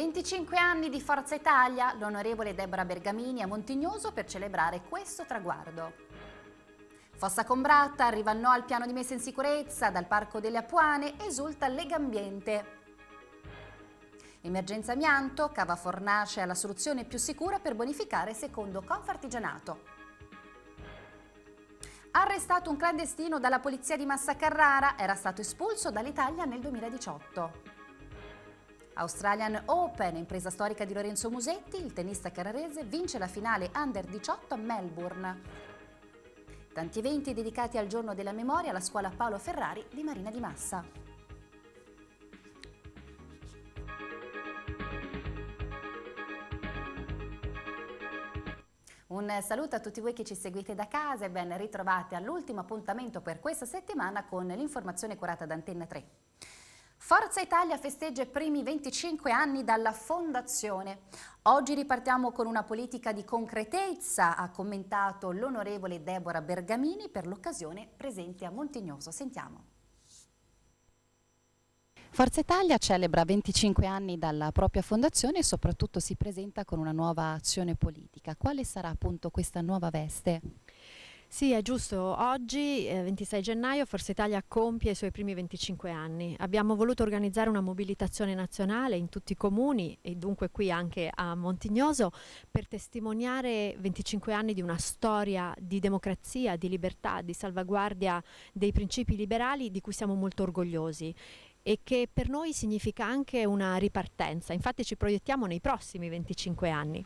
25 anni di Forza Italia, l'onorevole Deborah Bergamini a Montignoso per celebrare questo traguardo. Fossa Combratta arriva no al piano di messa in sicurezza dal Parco delle Apuane, esulta Lega Ambiente. Emergenza amianto, Cava Fornace è la soluzione più sicura per bonificare secondo Confartigianato. Arrestato un clandestino dalla polizia di Massa Carrara, era stato espulso dall'Italia nel 2018. Australian Open, impresa storica di Lorenzo Musetti, il tennista carrarese vince la finale Under 18 a Melbourne. Tanti eventi dedicati al giorno della memoria alla scuola Paolo Ferrari di Marina di Massa. Un saluto a tutti voi che ci seguite da casa e ben ritrovati all'ultimo appuntamento per questa settimana con l'informazione curata da Antenna 3. Forza Italia festeggia i primi 25 anni dalla fondazione. Oggi ripartiamo con una politica di concretezza, ha commentato l'onorevole Deborah Bergamini per l'occasione presente a Montignoso. Sentiamo. Forza Italia celebra 25 anni dalla propria fondazione e soprattutto si presenta con una nuova azione politica. Quale sarà appunto questa nuova veste? Sì, è giusto. Oggi, eh, 26 gennaio, Forza Italia compie i suoi primi 25 anni. Abbiamo voluto organizzare una mobilitazione nazionale in tutti i comuni e dunque qui anche a Montignoso per testimoniare 25 anni di una storia di democrazia, di libertà, di salvaguardia dei principi liberali di cui siamo molto orgogliosi e che per noi significa anche una ripartenza. Infatti ci proiettiamo nei prossimi 25 anni.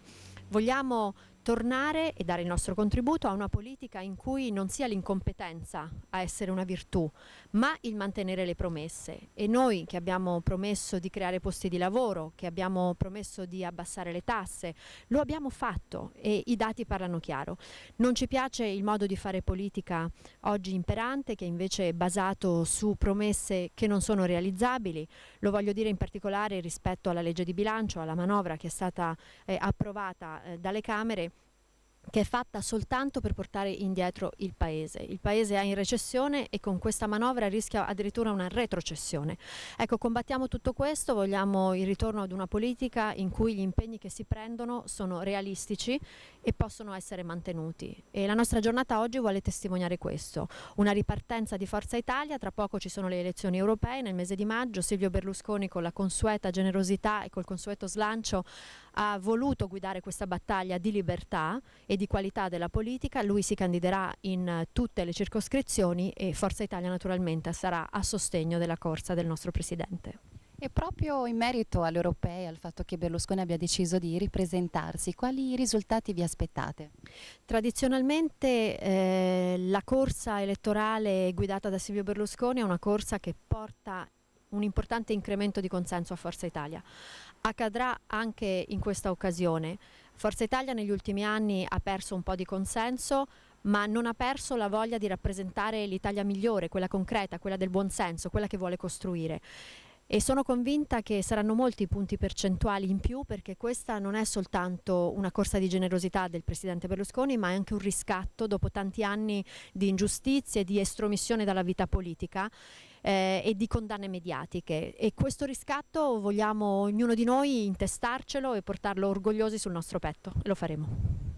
Vogliamo tornare e dare il nostro contributo a una politica in cui non sia l'incompetenza a essere una virtù, ma il mantenere le promesse. E noi che abbiamo promesso di creare posti di lavoro, che abbiamo promesso di abbassare le tasse, lo abbiamo fatto e i dati parlano chiaro. Non ci piace il modo di fare politica oggi imperante, che invece è basato su promesse che non sono realizzabili. Lo voglio dire in particolare rispetto alla legge di bilancio, alla manovra che è stata eh, approvata eh, dalle Camere che è fatta soltanto per portare indietro il Paese. Il Paese è in recessione e con questa manovra rischia addirittura una retrocessione. Ecco, combattiamo tutto questo, vogliamo il ritorno ad una politica in cui gli impegni che si prendono sono realistici e possono essere mantenuti. E la nostra giornata oggi vuole testimoniare questo, una ripartenza di Forza Italia, tra poco ci sono le elezioni europee nel mese di maggio, Silvio Berlusconi con la consueta generosità e col consueto slancio ha voluto guidare questa battaglia di libertà e di qualità della politica, lui si candiderà in tutte le circoscrizioni e Forza Italia naturalmente sarà a sostegno della corsa del nostro Presidente. E proprio in merito all'Europea e al fatto che Berlusconi abbia deciso di ripresentarsi, quali risultati vi aspettate? Tradizionalmente eh, la corsa elettorale guidata da Silvio Berlusconi è una corsa che porta un importante incremento di consenso a Forza Italia. Accadrà anche in questa occasione. Forza Italia negli ultimi anni ha perso un po' di consenso, ma non ha perso la voglia di rappresentare l'Italia migliore, quella concreta, quella del buonsenso, quella che vuole costruire e sono convinta che saranno molti punti percentuali in più perché questa non è soltanto una corsa di generosità del Presidente Berlusconi ma è anche un riscatto dopo tanti anni di ingiustizie, di estromissione dalla vita politica eh, e di condanne mediatiche e questo riscatto vogliamo ognuno di noi intestarcelo e portarlo orgogliosi sul nostro petto e lo faremo.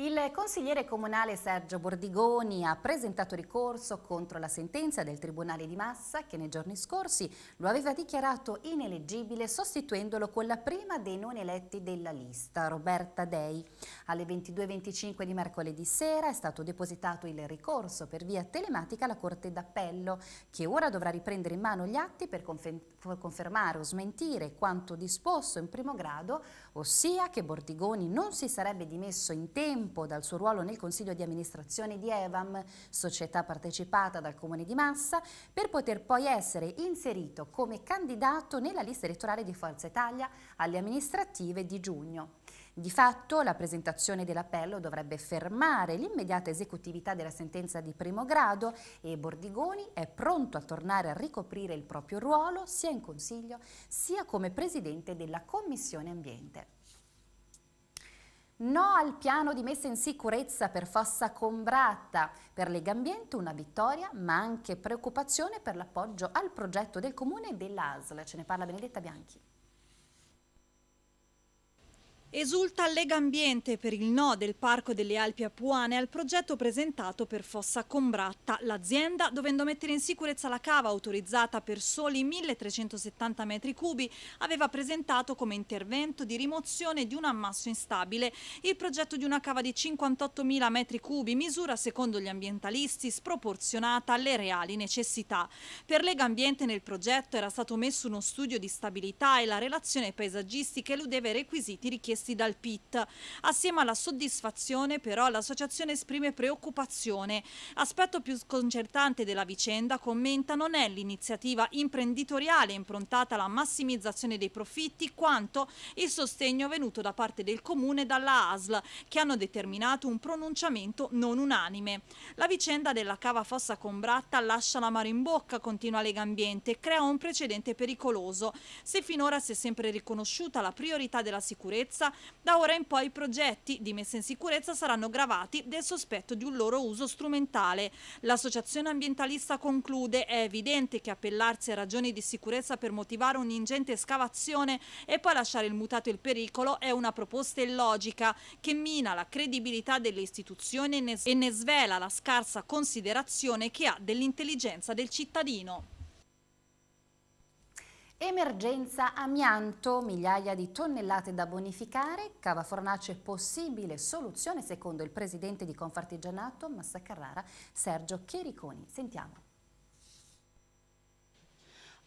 Il consigliere comunale Sergio Bordigoni ha presentato ricorso contro la sentenza del Tribunale di Massa che nei giorni scorsi lo aveva dichiarato ineleggibile sostituendolo con la prima dei non eletti della lista, Roberta Dei. Alle 22.25 di mercoledì sera è stato depositato il ricorso per via telematica alla Corte d'Appello che ora dovrà riprendere in mano gli atti per confermare o smentire quanto disposto in primo grado, ossia che Bordigoni non si sarebbe dimesso in tempo tempo dal suo ruolo nel Consiglio di amministrazione di Evam, società partecipata dal Comune di Massa, per poter poi essere inserito come candidato nella lista elettorale di Forza Italia alle amministrative di giugno. Di fatto la presentazione dell'appello dovrebbe fermare l'immediata esecutività della sentenza di primo grado e Bordigoni è pronto a tornare a ricoprire il proprio ruolo sia in Consiglio sia come Presidente della Commissione Ambiente. No al piano di messa in sicurezza per Fossa Combratta. Per Legambiente una vittoria, ma anche preoccupazione per l'appoggio al progetto del comune e dell'ASL. Ce ne parla Benedetta Bianchi. Esulta Lega Ambiente per il no del Parco delle Alpi Apuane al progetto presentato per Fossa Combratta. L'azienda, dovendo mettere in sicurezza la cava autorizzata per soli 1370 metri cubi, aveva presentato come intervento di rimozione di un ammasso instabile il progetto di una cava di 58.000 metri cubi, misura secondo gli ambientalisti sproporzionata alle reali necessità. Per Lega Ambiente nel progetto era stato messo uno studio di stabilità e la relazione paesaggistica eludeva i requisiti richiesti richiesti dal PIT. Assieme alla soddisfazione però l'associazione esprime preoccupazione. Aspetto più sconcertante della vicenda, commenta, non è l'iniziativa imprenditoriale improntata alla massimizzazione dei profitti quanto il sostegno venuto da parte del Comune e dalla ASL che hanno determinato un pronunciamento non unanime. La vicenda della cava Fossa Combratta lascia la mare in bocca, continua Lega Ambiente, crea un precedente pericoloso. Se finora si è sempre riconosciuta la priorità della sicurezza, da ora in poi i progetti di messa in sicurezza saranno gravati del sospetto di un loro uso strumentale. L'associazione ambientalista conclude è evidente che appellarsi a ragioni di sicurezza per motivare un'ingente scavazione e poi lasciare il mutato il pericolo è una proposta illogica che mina la credibilità delle istituzioni e ne svela la scarsa considerazione che ha dell'intelligenza del cittadino. Emergenza amianto, migliaia di tonnellate da bonificare, Cava Fornace possibile soluzione secondo il presidente di Confartigianato Massa Carrara, Sergio Chiericoni. Sentiamo.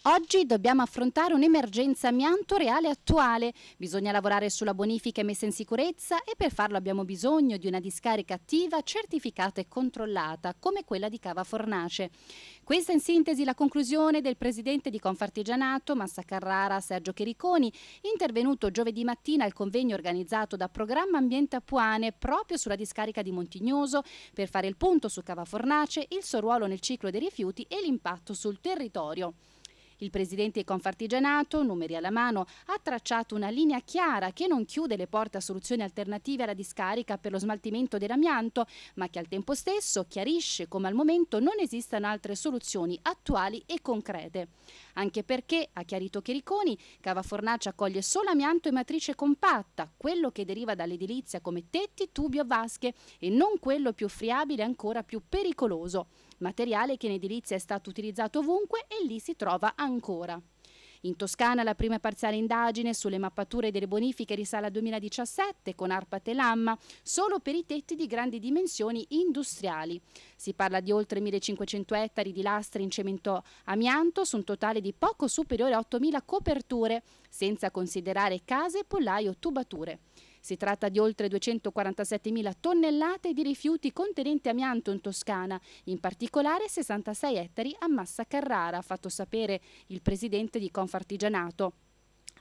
Oggi dobbiamo affrontare un'emergenza amianto reale e attuale. Bisogna lavorare sulla bonifica e messa in sicurezza e per farlo abbiamo bisogno di una discarica attiva, certificata e controllata, come quella di Cava Fornace. Questa è in sintesi la conclusione del presidente di Confartigianato, Massa Carrara, Sergio Chericoni, intervenuto giovedì mattina al convegno organizzato da Programma Ambiente Apuane proprio sulla discarica di Montignoso per fare il punto su Cava Fornace, il suo ruolo nel ciclo dei rifiuti e l'impatto sul territorio. Il presidente di Confartigianato, numeri alla mano, ha tracciato una linea chiara che non chiude le porte a soluzioni alternative alla discarica per lo smaltimento dell'amianto, ma che al tempo stesso chiarisce come al momento non esistano altre soluzioni attuali e concrete. Anche perché, ha chiarito Chiriconi, Cava Fornace accoglie solo amianto e matrice compatta, quello che deriva dall'edilizia come tetti, tubi o vasche e non quello più friabile e ancora più pericoloso materiale che in edilizia è stato utilizzato ovunque e lì si trova ancora. In Toscana la prima parziale indagine sulle mappature delle bonifiche risale al 2017 con Arpa Telamma solo per i tetti di grandi dimensioni industriali. Si parla di oltre 1500 ettari di lastre in cemento amianto su un totale di poco superiore a 8000 coperture, senza considerare case, pollai o tubature. Si tratta di oltre 247.000 tonnellate di rifiuti contenenti amianto in Toscana, in particolare 66 ettari a Massa Carrara, ha fatto sapere il presidente di Confartigianato.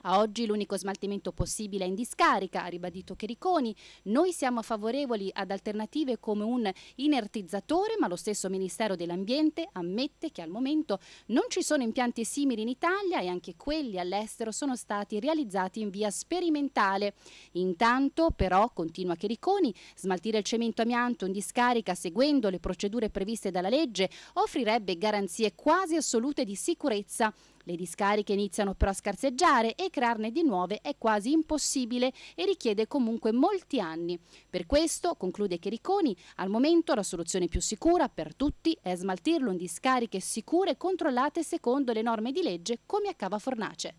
A oggi l'unico smaltimento possibile è in discarica, ha ribadito Chericoni. Noi siamo favorevoli ad alternative come un inertizzatore, ma lo stesso Ministero dell'Ambiente ammette che al momento non ci sono impianti simili in Italia e anche quelli all'estero sono stati realizzati in via sperimentale. Intanto, però, continua Chericoni, smaltire il cemento amianto in discarica seguendo le procedure previste dalla legge offrirebbe garanzie quasi assolute di sicurezza le discariche iniziano però a scarseggiare e crearne di nuove è quasi impossibile e richiede comunque molti anni. Per questo, conclude Chericoni, al momento la soluzione più sicura per tutti è smaltirlo in discariche sicure e controllate secondo le norme di legge come a Cava Fornace.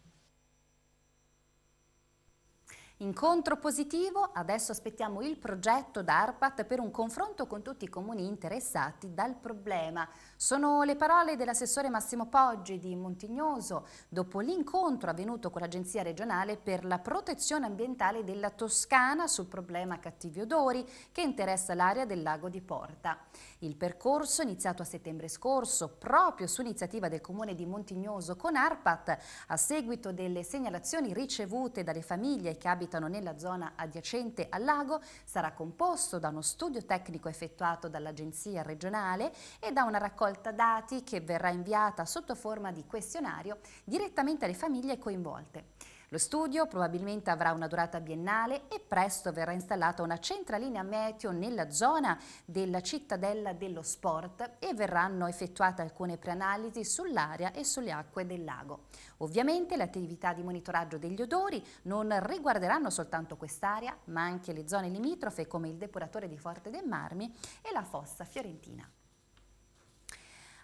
Incontro positivo, adesso aspettiamo il progetto DARPAT per un confronto con tutti i comuni interessati dal problema. Sono le parole dell'assessore Massimo Poggi di Montignoso dopo l'incontro avvenuto con l'Agenzia regionale per la protezione ambientale della Toscana sul problema cattivi odori che interessa l'area del lago di Porta. Il percorso, iniziato a settembre scorso proprio su iniziativa del comune di Montignoso con ARPAT, a seguito delle segnalazioni ricevute dalle famiglie che abitano nella zona adiacente al lago, sarà composto da uno studio tecnico effettuato dall'Agenzia regionale e da una raccolta raccolta dati che verrà inviata sotto forma di questionario direttamente alle famiglie coinvolte. Lo studio probabilmente avrà una durata biennale e presto verrà installata una centralina meteo nella zona della cittadella dello sport e verranno effettuate alcune preanalisi sull'area e sulle acque del lago. Ovviamente le attività di monitoraggio degli odori non riguarderanno soltanto quest'area, ma anche le zone limitrofe come il depuratore di Forte dei Marmi e la fossa fiorentina.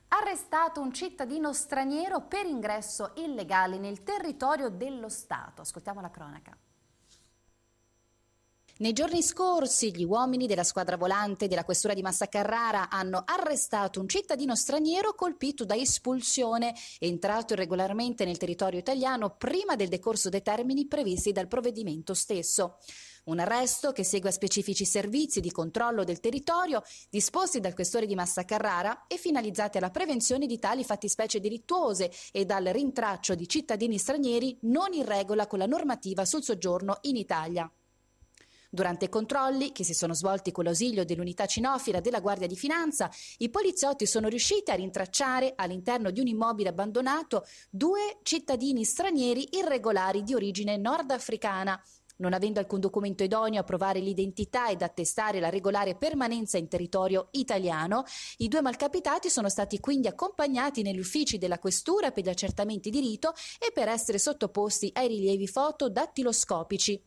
Arrestato un cittadino straniero per ingresso illegale nel territorio dello Stato. Ascoltiamo la cronaca. Nei giorni scorsi gli uomini della squadra volante della questura di Massa Carrara hanno arrestato un cittadino straniero colpito da espulsione, entrato irregolarmente nel territorio italiano prima del decorso dei termini previsti dal provvedimento stesso. Un arresto che segue a specifici servizi di controllo del territorio disposti dal questore di Massa Carrara e finalizzati alla prevenzione di tali fattispecie delittuose e dal rintraccio di cittadini stranieri non in regola con la normativa sul soggiorno in Italia. Durante i controlli, che si sono svolti con l'ausilio dell'unità cinofila della Guardia di Finanza, i poliziotti sono riusciti a rintracciare all'interno di un immobile abbandonato due cittadini stranieri irregolari di origine nordafricana non avendo alcun documento idoneo a provare l'identità ed attestare la regolare permanenza in territorio italiano, i due malcapitati sono stati quindi accompagnati negli uffici della questura per gli accertamenti di rito e per essere sottoposti ai rilievi foto dattiloscopici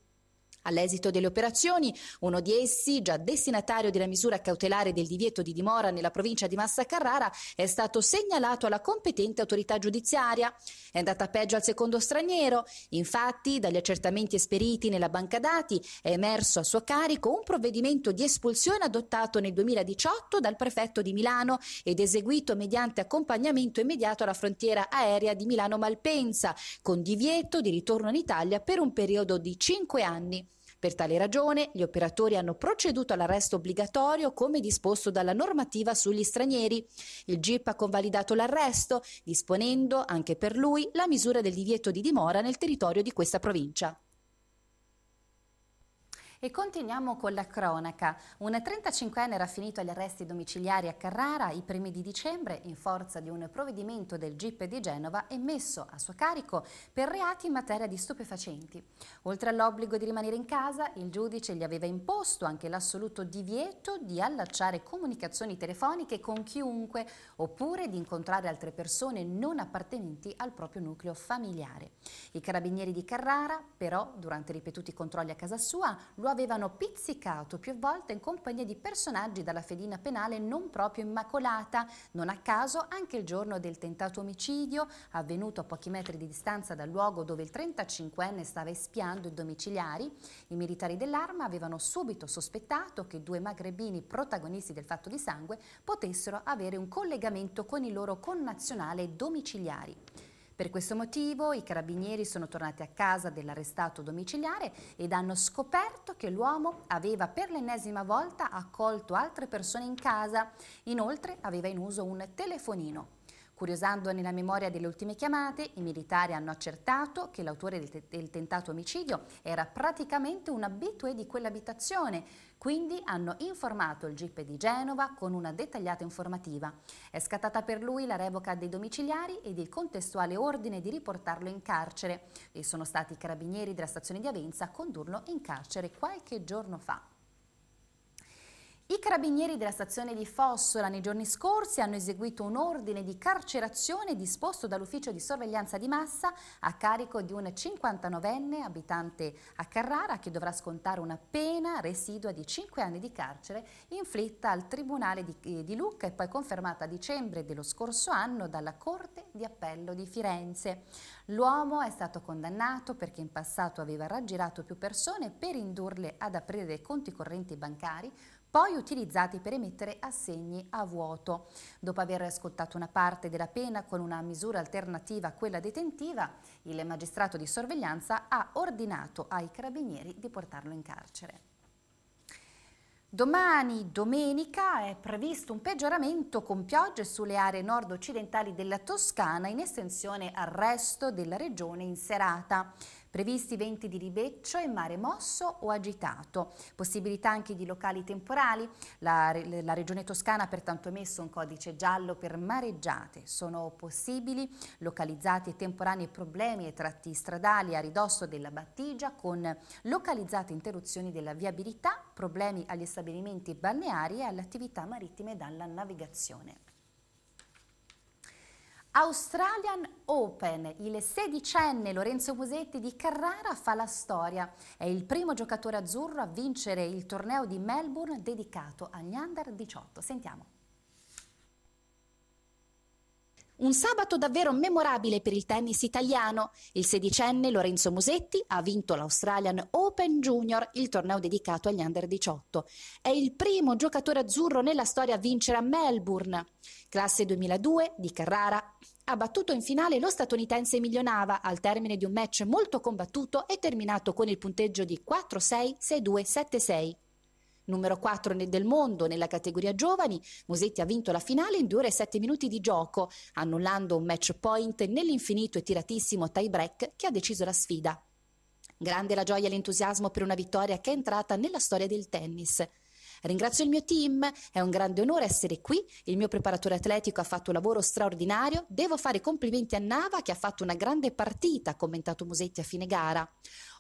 All'esito delle operazioni, uno di essi, già destinatario della misura cautelare del divieto di dimora nella provincia di Massa Carrara, è stato segnalato alla competente autorità giudiziaria. È andata peggio al secondo straniero. Infatti, dagli accertamenti esperiti nella banca dati è emerso a suo carico un provvedimento di espulsione adottato nel 2018 dal prefetto di Milano ed eseguito mediante accompagnamento immediato alla frontiera aerea di Milano-Malpensa, con divieto di ritorno in Italia per un periodo di 5 anni. Per tale ragione gli operatori hanno proceduto all'arresto obbligatorio come disposto dalla normativa sugli stranieri. Il GIP ha convalidato l'arresto, disponendo anche per lui la misura del divieto di dimora nel territorio di questa provincia. E continuiamo con la cronaca. Un 35enne era finito agli arresti domiciliari a Carrara i primi di dicembre in forza di un provvedimento del GIP di Genova emesso a suo carico per reati in materia di stupefacenti. Oltre all'obbligo di rimanere in casa, il giudice gli aveva imposto anche l'assoluto divieto di allacciare comunicazioni telefoniche con chiunque oppure di incontrare altre persone non appartenenti al proprio nucleo familiare. I carabinieri di Carrara, però, durante ripetuti controlli a casa sua, lo avevano pizzicato più volte in compagnia di personaggi dalla fedina penale non proprio immacolata, non a caso anche il giorno del tentato omicidio, avvenuto a pochi metri di distanza dal luogo dove il 35enne stava espiando i domiciliari, i militari dell'arma avevano subito sospettato che due magrebini protagonisti del fatto di sangue potessero avere un collegamento con il loro connazionale domiciliari. Per questo motivo i carabinieri sono tornati a casa dell'arrestato domiciliare ed hanno scoperto che l'uomo aveva per l'ennesima volta accolto altre persone in casa. Inoltre aveva in uso un telefonino. Curiosando nella memoria delle ultime chiamate, i militari hanno accertato che l'autore del, te del tentato omicidio era praticamente un abitue di quell'abitazione, quindi hanno informato il GIP di Genova con una dettagliata informativa. È scattata per lui la revoca dei domiciliari ed il contestuale ordine di riportarlo in carcere e sono stati i carabinieri della stazione di Avenza a condurlo in carcere qualche giorno fa. I carabinieri della stazione di Fossola nei giorni scorsi hanno eseguito un ordine di carcerazione disposto dall'ufficio di sorveglianza di massa a carico di un 59enne abitante a Carrara che dovrà scontare una pena residua di 5 anni di carcere inflitta al Tribunale di, eh, di Lucca e poi confermata a dicembre dello scorso anno dalla Corte di Appello di Firenze. L'uomo è stato condannato perché in passato aveva raggirato più persone per indurle ad aprire dei conti correnti bancari poi utilizzati per emettere assegni a vuoto. Dopo aver scottato una parte della pena con una misura alternativa a quella detentiva, il magistrato di sorveglianza ha ordinato ai carabinieri di portarlo in carcere. Domani, domenica, è previsto un peggioramento con piogge sulle aree nord-occidentali della Toscana in estensione al resto della regione in serata. Previsti venti di ribeccio e mare mosso o agitato. Possibilità anche di locali temporali. La, la regione toscana ha pertanto emesso un codice giallo per mareggiate. Sono possibili localizzati e temporanei problemi e tratti stradali a ridosso della battigia con localizzate interruzioni della viabilità, problemi agli stabilimenti balneari e alle attività marittime dalla navigazione. Australian Open, il sedicenne Lorenzo Musetti di Carrara fa la storia. È il primo giocatore azzurro a vincere il torneo di Melbourne dedicato agli under 18. Sentiamo. Un sabato davvero memorabile per il tennis italiano. Il sedicenne Lorenzo Musetti ha vinto l'Australian Open Junior, il torneo dedicato agli under 18. È il primo giocatore azzurro nella storia a vincere a Melbourne. Classe 2002 di Carrara, ha battuto in finale lo statunitense Emilio al termine di un match molto combattuto e terminato con il punteggio di 4-6, 6-2, 7-6 numero 4 del mondo nella categoria giovani. Musetti ha vinto la finale in 2 ore e 7 minuti di gioco, annullando un match point nell'infinito e tiratissimo tie break che ha deciso la sfida. Grande la gioia e l'entusiasmo per una vittoria che è entrata nella storia del tennis. Ringrazio il mio team, è un grande onore essere qui, il mio preparatore atletico ha fatto un lavoro straordinario, devo fare complimenti a Nava che ha fatto una grande partita, ha commentato Musetti a fine gara.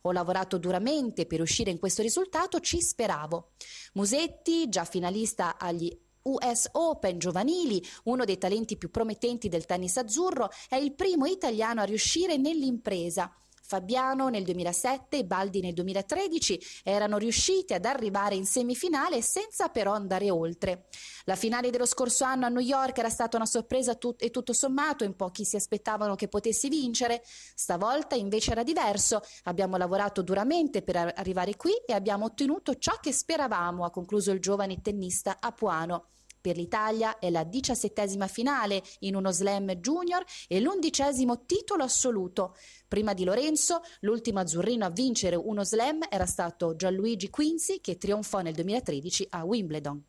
Ho lavorato duramente per uscire in questo risultato, ci speravo. Musetti, già finalista agli US Open giovanili, uno dei talenti più promettenti del tennis azzurro, è il primo italiano a riuscire nell'impresa. Fabiano nel 2007 e Baldi nel 2013 erano riusciti ad arrivare in semifinale senza però andare oltre. La finale dello scorso anno a New York era stata una sorpresa tut- e tutto sommato in pochi si aspettavano che potessi vincere. Stavolta invece era diverso. Abbiamo lavorato duramente per arrivare qui e abbiamo ottenuto ciò che speravamo, ha concluso il giovane tennista Apuano. Per l'Italia è la diciassettesima finale in uno slam junior e l'undicesimo titolo assoluto. Prima di Lorenzo, l'ultimo azzurrino a vincere uno slam era stato Gianluigi Quinzi che trionfò nel 2013 a Wimbledon.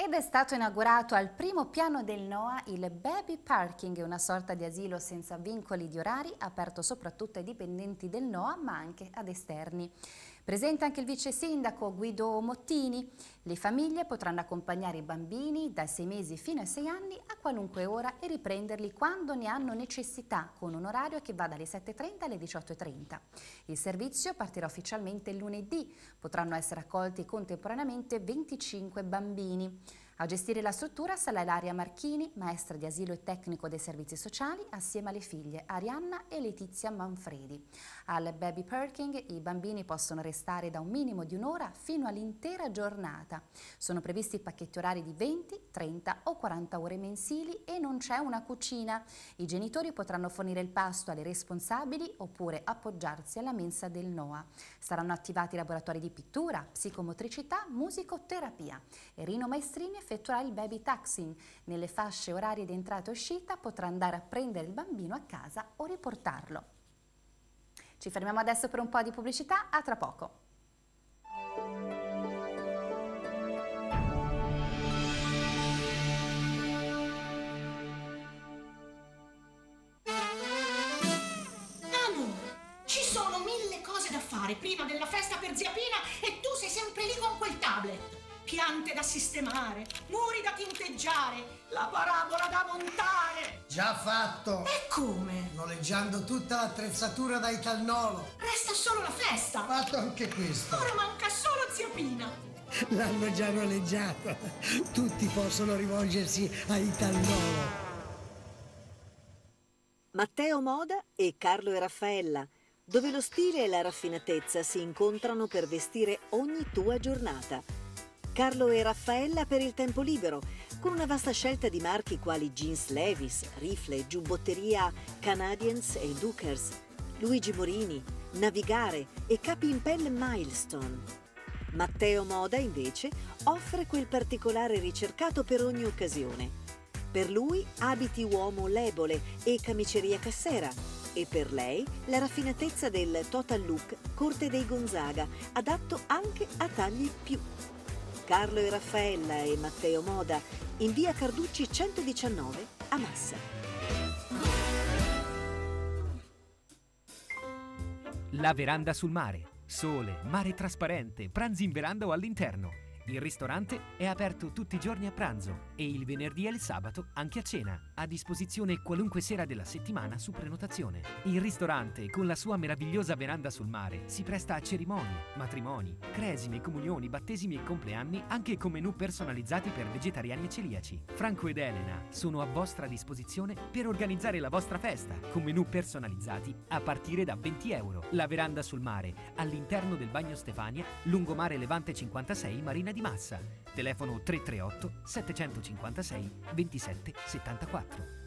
Ed è stato inaugurato al primo piano del NOAA il Baby Parking, una sorta di asilo senza vincoli di orari, aperto soprattutto ai dipendenti del NOAA ma anche ad esterni. Presente anche il vice sindaco Guido Mottini. Le famiglie potranno accompagnare i bambini dai 6 mesi fino ai 6 anni a qualunque ora e riprenderli quando ne hanno necessità, con un orario che va dalle 7.30 alle 18.30. Il servizio partirà ufficialmente lunedì. Potranno essere accolti contemporaneamente 25 bambini. A gestire la struttura sarà Ilaria Marchini, maestra di asilo e tecnico dei servizi sociali, assieme alle figlie Arianna e Letizia Manfredi. Al baby parking i bambini possono restare da un minimo di un'ora fino all'intera giornata. Sono previsti pacchetti orari di 20, 30 o 40 ore mensili e non c'è una cucina. I genitori potranno fornire il pasto alle responsabili oppure appoggiarsi alla mensa del NOA. Saranno attivati laboratori di pittura, psicomotricità, musicoterapia. Rino Maestrini effettuerà il baby taxing. Nelle fasce orarie di entrata e uscita potrà andare a prendere il bambino a casa o riportarlo. Ci fermiamo adesso per un po' di pubblicità, a tra poco. prima della festa per zia Pina e tu sei sempre lì con quel tablet piante da sistemare, muri da tinteggiare, la parabola da montare. Già fatto! E come? Noleggiando tutta l'attrezzatura da Italnolo. Resta solo la festa. Fatto anche questo. Ora manca solo zia Pina. L'hanno già noleggiata. Tutti possono rivolgersi a Italnolo. Matteo Moda e Carlo e Raffaella, dove lo stile e la raffinatezza si incontrano per vestire ogni tua giornata. Carlo e Raffaella per il tempo libero, con una vasta scelta di marchi quali Jeans Levis, Rifle, Giubbotteria Canadiens e Dukers, Luigi Morini, Navigare e capi in pelle Milestone. Matteo Moda, invece, offre quel particolare ricercato per ogni occasione. Per lui abiti uomo lebole e camiceria cassera e per lei la raffinatezza del total look corte dei Gonzaga, adatto anche a tagli più Carlo e Raffaella e Matteo Moda in via Carducci 119 a Massa. La veranda sul mare. Sole, mare trasparente, pranzi in veranda o all'interno. Il ristorante è aperto tutti i giorni a pranzo e il venerdì e il sabato anche a cena, a disposizione qualunque sera della settimana su prenotazione. Il ristorante, con la sua meravigliosa veranda sul mare, si presta a cerimonie, matrimoni, cresime, comunioni, battesimi e compleanni, anche con menù personalizzati per vegetariani e celiaci. Franco ed Elena sono a vostra disposizione per organizzare la vostra festa, con menù personalizzati a partire da 20 euro. La veranda sul mare, all'interno del bagno Stefania, lungomare Levante 56 Marina di di massa. Telefono 338 756 2774.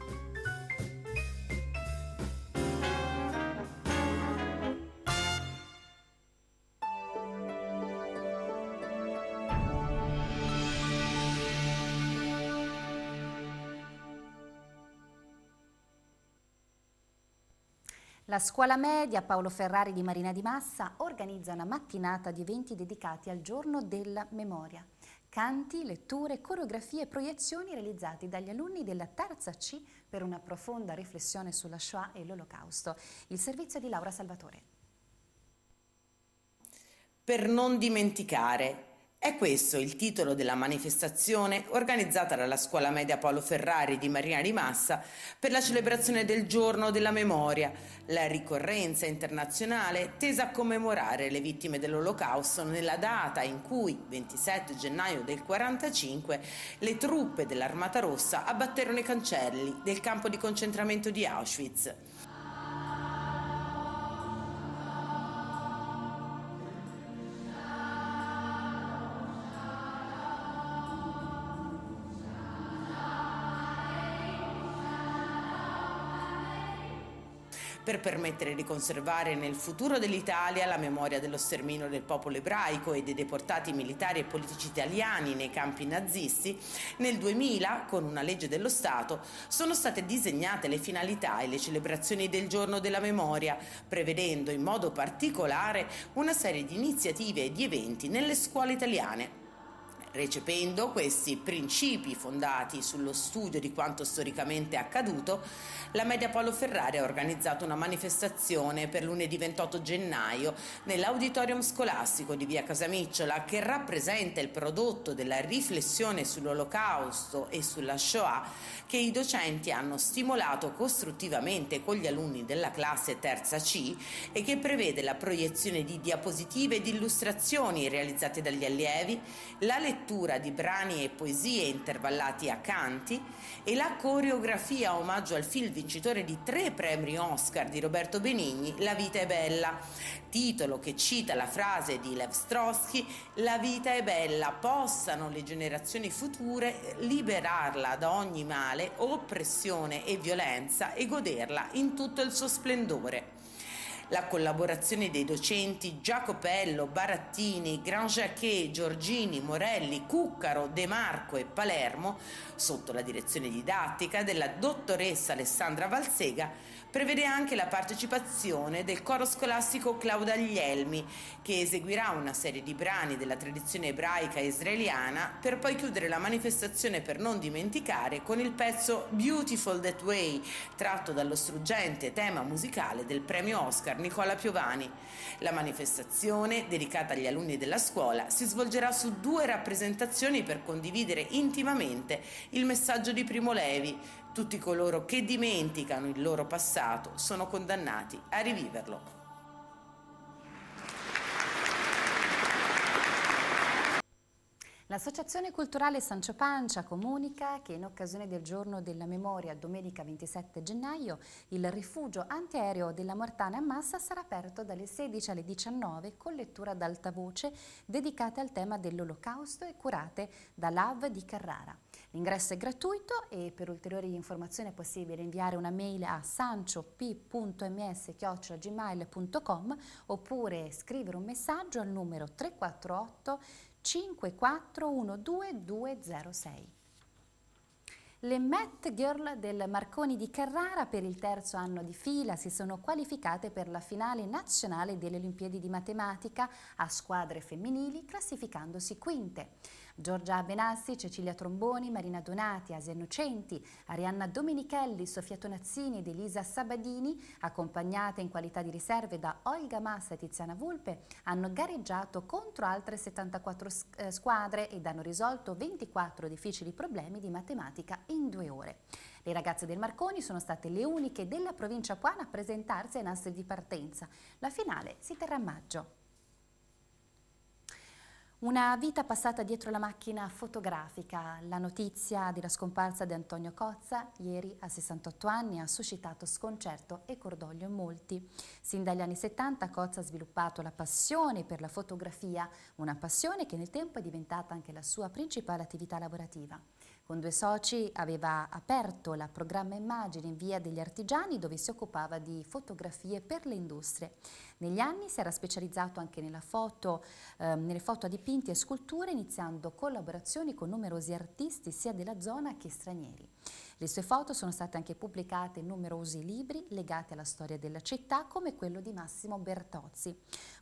La scuola media Paolo Ferrari di Marina di Massa organizza una mattinata di eventi dedicati al giorno della memoria. Canti, letture, coreografie e proiezioni realizzati dagli alunni della terza C per una profonda riflessione sulla Shoah e l'Olocausto. Il servizio di Laura Salvatore. Per non dimenticare, è questo il titolo della manifestazione organizzata dalla Scuola Media Paolo Ferrari di Marina di Massa per la celebrazione del Giorno della Memoria, la ricorrenza internazionale tesa a commemorare le vittime dell'Olocausto nella data in cui, 27 gennaio del 1945, le truppe dell'Armata Rossa abbatterono i cancelli del campo di concentramento di Auschwitz. per permettere di conservare nel futuro dell'Italia la memoria dello stermino del popolo ebraico e dei deportati militari e politici italiani nei campi nazisti, nel 2000, con una legge dello Stato, sono state disegnate le finalità e le celebrazioni del giorno della memoria, prevedendo in modo particolare una serie di iniziative e di eventi nelle scuole italiane Recependo questi principi fondati sullo studio di quanto storicamente accaduto, la Media Paolo Ferrari ha organizzato una manifestazione per lunedì 28 gennaio nell'auditorium scolastico di via Casamicciola che rappresenta il prodotto della riflessione sull'Olocausto e sulla Shoah che i docenti hanno stimolato costruttivamente con gli alunni della classe terza C e che prevede la proiezione di diapositive ed illustrazioni realizzate dagli allievi, la lettura lettura di brani e poesie intervallati a canti e la coreografia omaggio al film vincitore di tre premi Oscar di Roberto Benigni, La vita è bella, titolo che cita la frase di Lev Strosky, La vita è bella, possano le generazioni future liberarla da ogni male, oppressione e violenza e goderla in tutto il suo splendore la collaborazione dei docenti Giacopello, Barattini, Gran Jacquet, Giorgini, Morelli, Cuccaro, De Marco e Palermo, sotto la direzione didattica della dottoressa Alessandra Valsega, prevede anche la partecipazione del coro scolastico Claudaglielmi, che eseguirà una serie di brani della tradizione ebraica e israeliana per poi chiudere la manifestazione per non dimenticare con il pezzo Beautiful That Way, tratto dallo struggente tema musicale del premio Oscar Nicola Piovani. La manifestazione, dedicata agli alunni della scuola, si svolgerà su due rappresentazioni per condividere intimamente il messaggio di Primo Levi, tutti coloro che dimenticano il loro passato sono condannati a riviverlo. L'Associazione Culturale Sancio Pancia comunica che in occasione del giorno della memoria domenica 27 gennaio il rifugio antiaereo della Mortana a Massa sarà aperto dalle 16 alle 19 con lettura ad alta voce dedicate al tema dell'olocausto e curate da LAV di Carrara. L'ingresso è gratuito e per ulteriori informazioni è possibile inviare una mail a sanciop.ms.gmail.com oppure scrivere un messaggio al numero 348 5412206 le Met Girl del Marconi di Carrara per il terzo anno di fila si sono qualificate per la finale nazionale delle Olimpiadi di Matematica a squadre femminili classificandosi quinte. Giorgia Benassi, Cecilia Tromboni, Marina Donati, Asia Innocenti, Arianna Domenichelli, Sofia Tonazzini ed Elisa Sabadini, accompagnate in qualità di riserve da Olga Massa e Tiziana Volpe, hanno gareggiato contro altre 74 eh, squadre ed hanno risolto 24 difficili problemi di matematica in due ore. Le ragazze del Marconi sono state le uniche della provincia puana a presentarsi ai nastri di partenza. La finale si terrà a maggio. Una vita passata dietro la macchina fotografica, la notizia della scomparsa di Antonio Cozza, ieri a 68 anni, ha suscitato sconcerto e cordoglio in molti. Sin dagli anni 70 Cozza ha sviluppato la passione per la fotografia, una passione che nel tempo è diventata anche la sua principale attività lavorativa. Con due soci aveva aperto la programma Immagini in Via degli Artigiani dove si occupava di fotografie per le industrie. Negli anni si era specializzato anche foto, eh, nelle foto a dipinti e sculture iniziando collaborazioni con numerosi artisti sia della zona che stranieri. Le sue foto sono state anche pubblicate in numerosi libri legati alla storia della città, come quello di Massimo Bertozzi.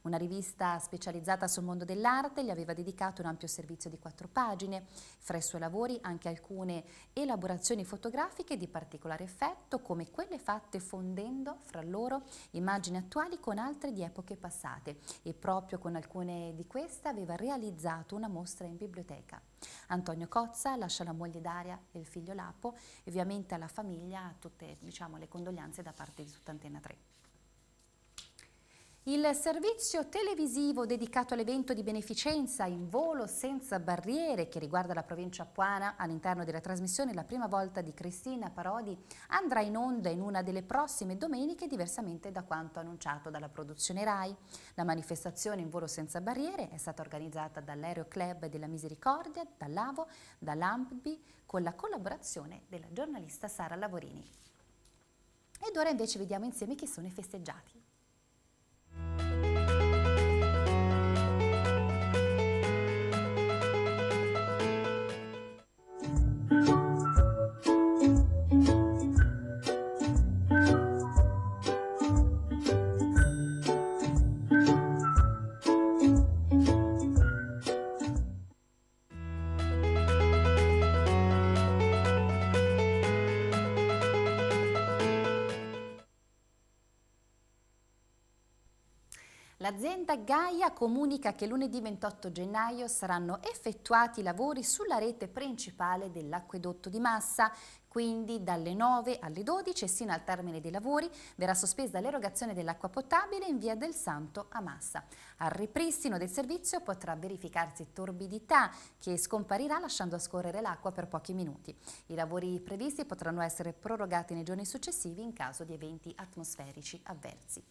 Una rivista specializzata sul mondo dell'arte gli aveva dedicato un ampio servizio di quattro pagine, fra i suoi lavori anche alcune elaborazioni fotografiche di particolare effetto, come quelle fatte fondendo fra loro immagini attuali con altre di epoche passate e proprio con alcune di queste aveva realizzato una mostra in biblioteca. Antonio Cozza lascia la moglie Daria e il figlio Lapo ovviamente alla famiglia tutte diciamo, le condoglianze da parte di tutta Antena 3. Il servizio televisivo dedicato all'evento di beneficenza in volo senza barriere che riguarda la provincia Puana all'interno della trasmissione La prima volta di Cristina Parodi andrà in onda in una delle prossime domeniche diversamente da quanto annunciato dalla produzione RAI. La manifestazione in volo senza barriere è stata organizzata dall'Aereo Club della Misericordia, dall'AVO, dall'AMPBI con la collaborazione della giornalista Sara Lavorini. Ed ora invece vediamo insieme chi sono i festeggiati. L'azienda Gaia comunica che lunedì 28 gennaio saranno effettuati lavori sulla rete principale dell'acquedotto di massa quindi dalle 9 alle 12 sino al termine dei lavori verrà sospesa l'erogazione dell'acqua potabile in via del Santo a Massa. Al ripristino del servizio potrà verificarsi torbidità che scomparirà lasciando scorrere l'acqua per pochi minuti. I lavori previsti potranno essere prorogati nei giorni successivi in caso di eventi atmosferici avversi.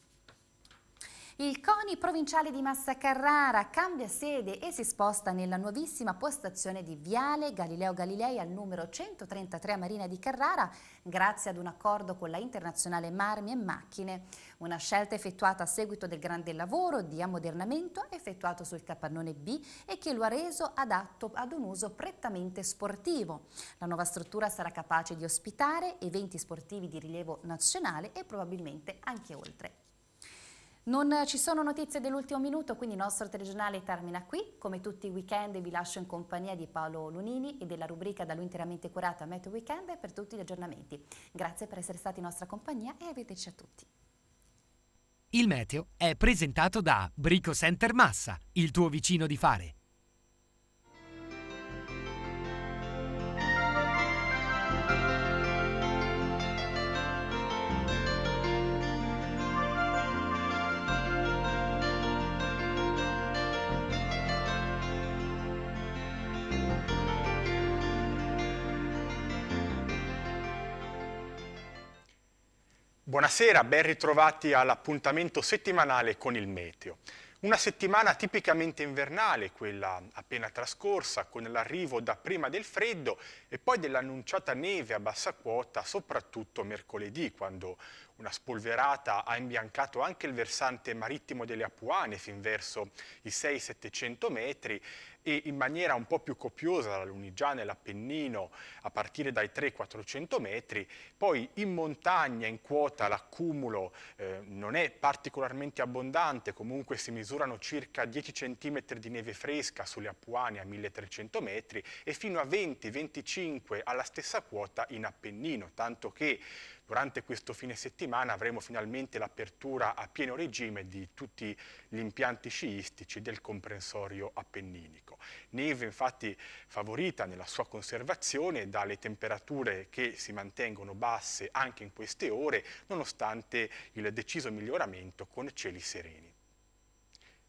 Il CONI provinciale di Massa Carrara cambia sede e si sposta nella nuovissima postazione di Viale Galileo Galilei al numero 133 Marina di Carrara grazie ad un accordo con la Internazionale Marmi e Macchine. Una scelta effettuata a seguito del grande lavoro di ammodernamento effettuato sul capannone B e che lo ha reso adatto ad un uso prettamente sportivo. La nuova struttura sarà capace di ospitare eventi sportivi di rilievo nazionale e probabilmente anche oltre. Non eh, ci sono notizie dell'ultimo minuto, quindi il nostro telegiornale termina qui. Come tutti i weekend vi lascio in compagnia di Paolo Lunini e della rubrica da lui interamente curata Meteo Weekend per tutti gli aggiornamenti. Grazie per essere stati in nostra compagnia e arrivederci a tutti. Il meteo è presentato da Brico Center Massa, il tuo vicino di fare. Buonasera, ben ritrovati all'appuntamento settimanale con il meteo. Una settimana tipicamente invernale, quella appena trascorsa, con l'arrivo dapprima del freddo e poi dell'annunciata neve a bassa quota, soprattutto mercoledì, quando una spolverata ha imbiancato anche il versante marittimo delle Apuane fin verso i 6-700 metri e in maniera un po' più copiosa la Lunigiana e l'Appennino a partire dai 3 400 metri, poi in montagna in quota l'accumulo eh, non è particolarmente abbondante, comunque si misurano circa 10 cm di neve fresca sulle Apuane a 1300 metri e fino a 20-25 alla stessa quota in Appennino, tanto che Durante questo fine settimana avremo finalmente l'apertura a pieno regime di tutti gli impianti sciistici del comprensorio appenninico. Neve infatti favorita nella sua conservazione dalle temperature che si mantengono basse anche in queste ore, nonostante il deciso miglioramento con cieli sereni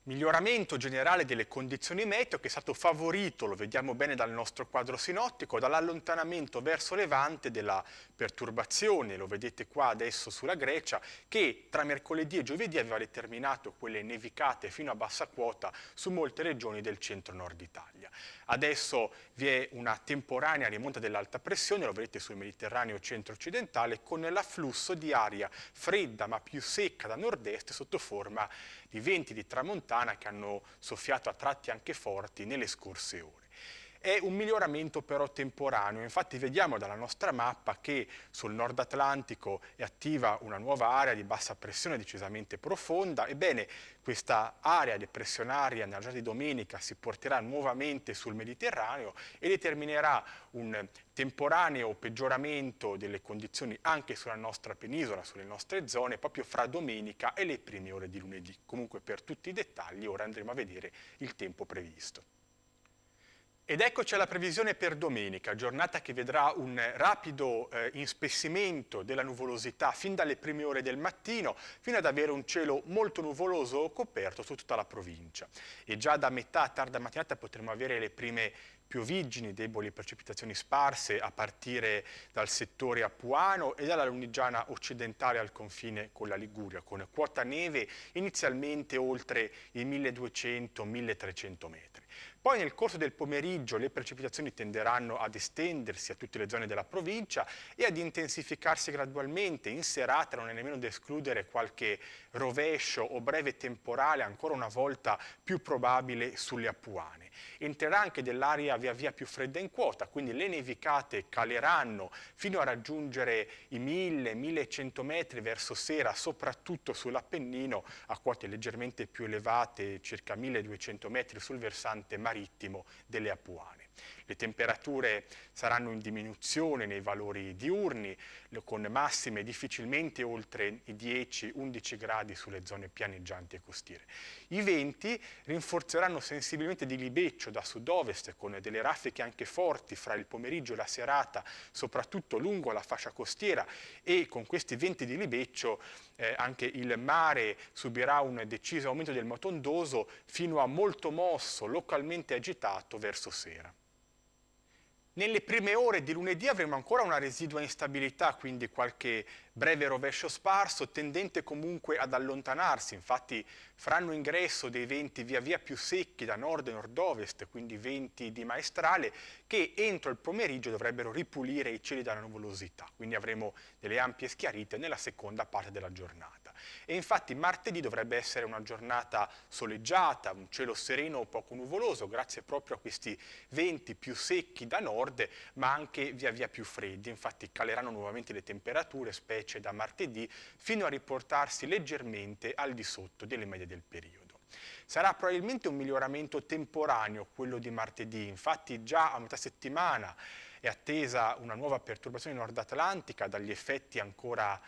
miglioramento generale delle condizioni meteo che è stato favorito, lo vediamo bene dal nostro quadro sinottico, dall'allontanamento verso levante della perturbazione, lo vedete qua adesso sulla Grecia, che tra mercoledì e giovedì aveva determinato quelle nevicate fino a bassa quota su molte regioni del centro-nord Italia. Adesso vi è una temporanea rimonta dell'alta pressione, lo vedete sul Mediterraneo centro-occidentale, con l'afflusso di aria fredda ma più secca da nord-est sotto forma di di venti di tramontana che hanno soffiato a tratti anche forti nelle scorse ore. È un miglioramento però temporaneo, infatti vediamo dalla nostra mappa che sul nord Atlantico è attiva una nuova area di bassa pressione decisamente profonda, ebbene questa area depressionaria nella giornata di domenica si porterà nuovamente sul Mediterraneo e determinerà un temporaneo peggioramento delle condizioni anche sulla nostra penisola, sulle nostre zone, proprio fra domenica e le prime ore di lunedì. Comunque per tutti i dettagli ora andremo a vedere il tempo previsto. Ed eccoci alla previsione per domenica, giornata che vedrà un rapido eh, inspessimento della nuvolosità fin dalle prime ore del mattino, fino ad avere un cielo molto nuvoloso coperto su tutta la provincia. E già da metà tarda mattinata potremo avere le prime piovigini, deboli precipitazioni sparse a partire dal settore apuano e dalla Lunigiana occidentale al confine con la Liguria, con quota neve inizialmente oltre i 1200-1300 metri. Poi nel corso del pomeriggio le precipitazioni tenderanno ad estendersi a tutte le zone della provincia e ad intensificarsi gradualmente. In serata non è nemmeno da escludere qualche rovescio o breve temporale ancora una volta più probabile sulle Apuane. Entrerà anche dell'aria via via più fredda in quota, quindi le nevicate caleranno fino a raggiungere i 1000-1100 metri verso sera, soprattutto sull'Appennino, a quote leggermente più elevate, circa 1200 metri sul versante costante marittimo delle Apuane le temperature saranno in diminuzione nei valori diurni, con massime difficilmente oltre i 10-11 gradi sulle zone pianeggianti e costiere. I venti rinforzeranno sensibilmente di libeccio da sud-ovest, con delle raffiche anche forti fra il pomeriggio e la serata, soprattutto lungo la fascia costiera, e con questi venti di libeccio eh, anche il mare subirà un deciso aumento del motondoso fino a molto mosso, localmente agitato, verso sera. Nelle prime ore di lunedì avremo ancora una residua instabilità, quindi qualche breve rovescio sparso, tendente comunque ad allontanarsi. Infatti faranno ingresso dei venti via via più secchi da nord e nord-ovest, quindi venti di maestrale, che entro il pomeriggio dovrebbero ripulire i cieli dalla nuvolosità. Quindi avremo delle ampie schiarite nella seconda parte della giornata. E infatti martedì dovrebbe essere una giornata soleggiata, un cielo sereno o poco nuvoloso, grazie proprio a questi venti più secchi da nord, ma anche via via più freddi. Infatti caleranno nuovamente le temperature, specie da martedì, fino a riportarsi leggermente al di sotto delle medie del periodo. Sarà probabilmente un miglioramento temporaneo quello di martedì, infatti già a metà settimana è attesa una nuova perturbazione nord atlantica dagli effetti ancora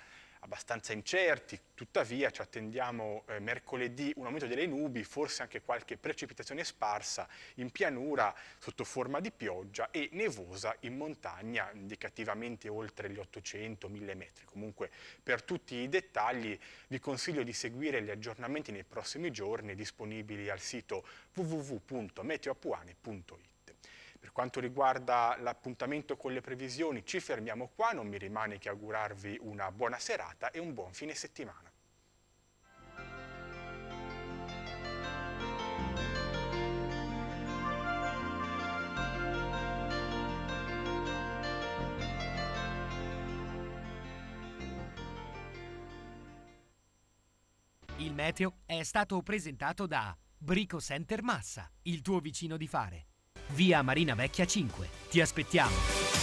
abbastanza incerti, tuttavia ci attendiamo eh, mercoledì un aumento delle nubi, forse anche qualche precipitazione sparsa in pianura sotto forma di pioggia e nevosa in montagna, indicativamente oltre gli 800-1000 metri. Comunque per tutti i dettagli vi consiglio di seguire gli aggiornamenti nei prossimi giorni disponibili al sito www.meteoapuane.it. Per quanto riguarda l'appuntamento con le previsioni, ci fermiamo qua, non mi rimane che augurarvi una buona serata e un buon fine settimana. Il meteo è stato presentato da Brico Center Massa, il tuo vicino di fare via Marina Vecchia 5. Ti aspettiamo!